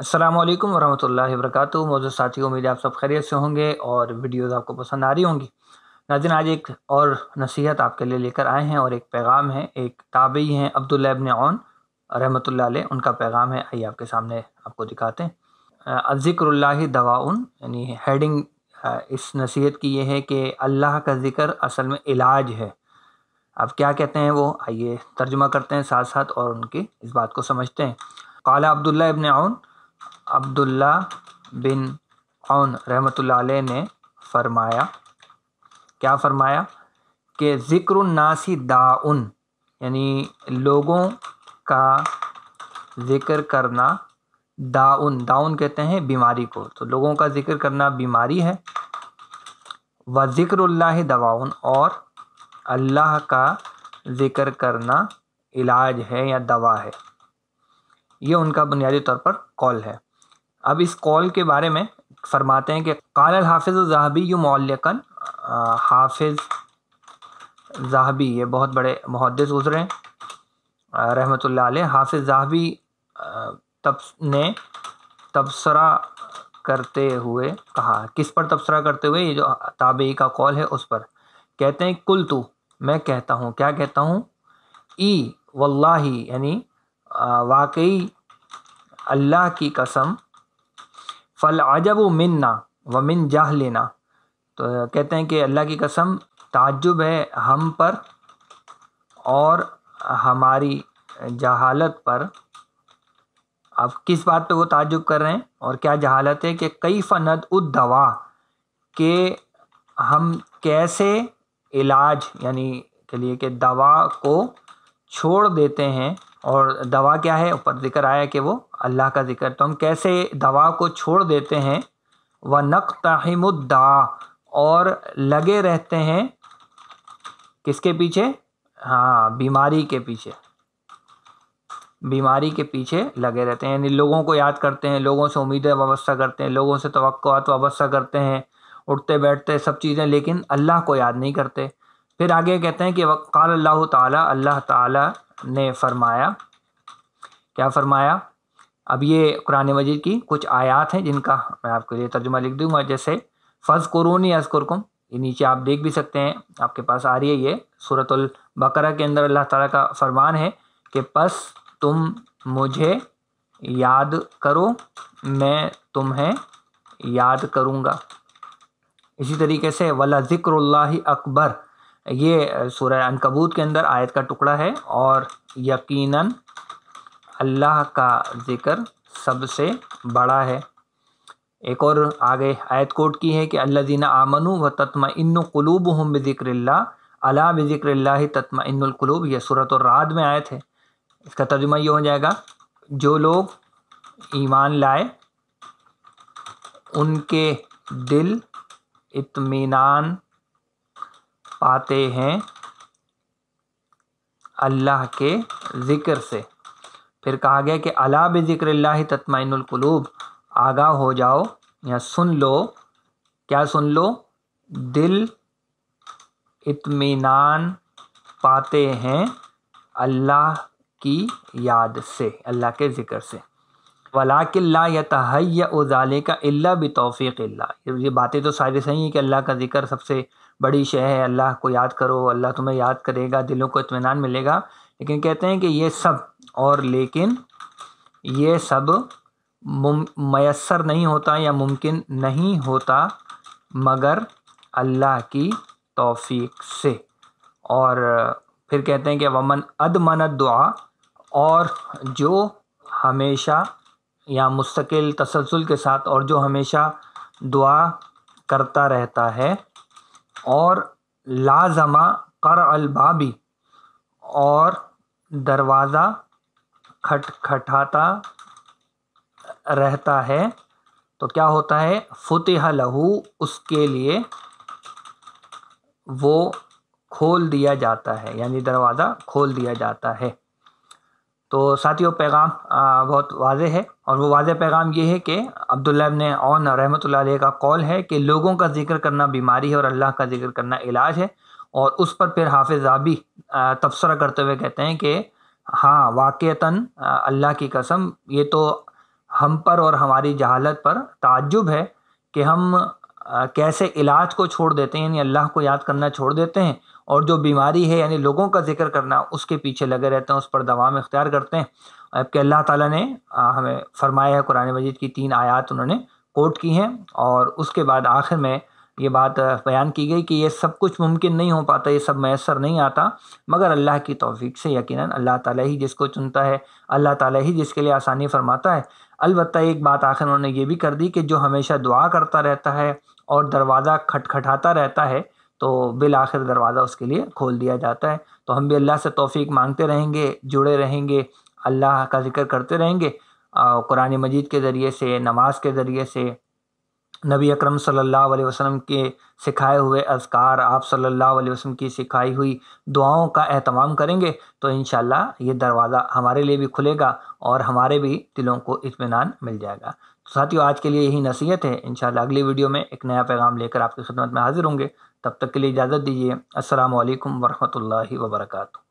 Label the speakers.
Speaker 1: असलम वरहमल वर्क मौजूद साथी उम्मीद आप सब खैरियत से होंगे और वीडियोस आपको पसंद आ रही होंगी नाजिन आज एक और नसीहत आपके लिए लेकर आए हैं और एक पैगाम है एक ताबी हैं अब्दुल्लाबन ओन रहमत उनका पैगाम है आइए आपके सामने आपको दिखाते हैं अज़िक्र दवाउन यानी हेडिंग इस नसीहत की ये है कि अल्लाह का ज़िक्र असल में इलाज है अब क्या कहते हैं वो आइए तर्जमा करते हैं साथ साथ और उनकी इस बात को समझते हैं काला अब्दुल्ला इबन आउन अब्दुल्ला बिन ओन रहमत ने फरमाया क्या फरमाया कि ज़िक्र नासी दाउन यानी लोगों का ज़िक्र करना दाउन दाउन कहते हैं बीमारी को तो लोगों का ज़िक्र करना बीमारी है व ज़िक्रल्ला दवाउन और अल्लाह का ज़िक्र करना इलाज है या दवा है ये उनका बुनियादी तौर पर कॉल है अब इस कॉल के बारे में फरमाते हैं कि काल हाफिज़ जहाबी यू मौलकन हाफिज़ जहाबी ये बहुत बड़े मुहदस गुजरे हैं रहमत हाफिज़ जहाबी तब ने तबसरा करते हुए कहा किस पर तबसरा करते हुए ये जो ताबी का कॉल है उस पर कहते हैं कुल तू मैं कहता हूँ क्या कहता हूँ ई वल्लाही यानी वाकई अल्लाह की कसम फ़ल अजब ना व मिन जाह लेना तो कहते हैं कि अल्लाह की कसम ताजुब है हम पर और हमारी जहालत पर अब किस बात पे वो ताजुब कर रहे हैं और क्या जहालत है कि कई फ़नद उद्दवा के हम कैसे इलाज यानी के लिए कि दवा को छोड़ देते हैं और दवा क्या है ऊपर जिक्र आया कि वो अल्लाह का जिक्र तो हम कैसे दवा को छोड़ देते हैं व नक तहिमुद्दा और लगे रहते हैं किसके पीछे हाँ बीमारी के पीछे बीमारी के पीछे लगे रहते हैं यानी लोगों को याद करते हैं लोगों से उम्मीदें वाबस्ता करते हैं लोगों से तोक़ात वाबस्ता करते हैं उठते बैठते सब चीज़ें लेकिन अल्लाह को याद नहीं करते फिर आगे कहते हैं कि वक़ाल अल्लाह ताला अल्लाह ताला ने फरमाया क्या फरमाया अब ये कुरान मजीद की कुछ आयात हैं जिनका मैं आपके लिए तर्जुमा लिख दूंगा जैसे फ़ज़ कुरूनी अजकुरकुम ये नीचे आप देख भी सकते हैं आपके पास आ रही है ये सूरतुल के अंदर अल्लाह ताला का फरमान है कि बस तुम मुझे याद करो मैं तुम्हें याद करूँगा इसी तरीके से वला ज़िक्र अकबर ये सूर्य अनकबूत के अंदर आयत का टुकड़ा है और यकीनन अल्लाह का ज़िक्र सबसे बड़ा है एक और आगे आयत कोट की है कि अल्लाजीना आमनु व इन कलूब हम बिक्र अला बिक्र इनकलूब यह सूरत और रात में आयत है इसका तर्जुमा ये हो जाएगा जो लोग ईमान लाए उनके दिल इतमान आते हैं अल्लाह के ज़िक्र से फिर कहा गया कि अला ज़िक्र तत्माइनकलूब आगा हो जाओ या सुन लो क्या सुन लो दिल इत्मीनान पाते हैं अल्लाह की याद से अल्लाह के ज़िक्र से वला या तहैया उजाले का अल्ला तोफ़ी ये बातें तो सारी सही हैं कि अल्लाह का ज़िक्र सबसे बड़ी शय है अल्लाह को याद करो अल्लाह तुम्हें याद करेगा दिलों को इतमान मिलेगा लेकिन कहते हैं कि ये सब और लेकिन ये सब मैसर नहीं होता या मुमकिन नहीं होता मगर अल्लाह की तोफ़ी से और फिर कहते हैं कि वमन अदमन दुआ और जो हमेशा या मुस्तकिल तसलसल के साथ और जो हमेशा दुआ करता रहता है और लाजमा कर अलबाबी और दरवाज़ा खटखटाता रहता है तो क्या होता है फतेह लहू उसके लिए वो खोल दिया जाता है यानी दरवाज़ा खोल दिया जाता है तो साथियों पैगाम बहुत वाज है और वो वाज पैगाम ये है कि अब्दुल्ला ने ओन रहमत का कौल है कि लोगों का जिक्र करना बीमारी है और अल्लाह का जिक्र करना इलाज है और उस पर फिर हाफिज आबी तबसरा करते हुए कहते हैं कि हाँ वाक़ता अल्लाह की कसम ये तो हम पर और हमारी जहालत पर ताज्जुब है कि हम कैसे इलाज को छोड़ देते हैं यानी अल्लाह को याद करना छोड़ देते हैं और जो बीमारी है यानी लोगों का जिक्र करना उसके पीछे लगे रहते हैं उस पर दवा में इख्तियार करते हैं जबकि अल्लाह ताला ने हमें फरमाया है कुरान मजीद की तीन आयात उन्होंने कोट की हैं और उसके बाद आखिर में ये बात बयान की गई कि ये सब कुछ मुमकिन नहीं हो पाता ये सब मैसर नहीं आता मगर अल्लाह की तौफीक से यकीनन अल्लाह ताला ही जिसको चुनता है अल्लाह ताला ही जिसके लिए आसानी फरमाता है अलबत् एक बात आखिर उन्होंने ये भी कर दी कि जो हमेशा दुआ करता रहता है और दरवाज़ा खटखटाता रहता है तो बिल आखिर दरवाज़ा उसके लिए खोल दिया जाता है तो हम भी अल्लाह से तोफ़ी मांगते रहेंगे जुड़े रहेंगे अल्लाह का ज़िक्र करते रहेंगे कुरान मजीद के ज़रिए से नमाज के ज़रिए से नबी अकरम सल्लल्लाहु अलैहि वसल्लम के सिखाए हुए अजकार आप सल्लल्लाहु अलैहि वसल्लम की सिखाई हुई दुआओं का अहतमाम करेंगे तो इन ये दरवाज़ा हमारे लिए भी खुलेगा और हमारे भी दिलों को इतमान मिल जाएगा तो साथियों आज के लिए यही नसीहत है इन अगली वीडियो में एक नया पैगाम लेकर आपकी खिदमत में हाजिर होंगे तब तक के लिए इजाज़त दीजिए असल वरहमल वर्का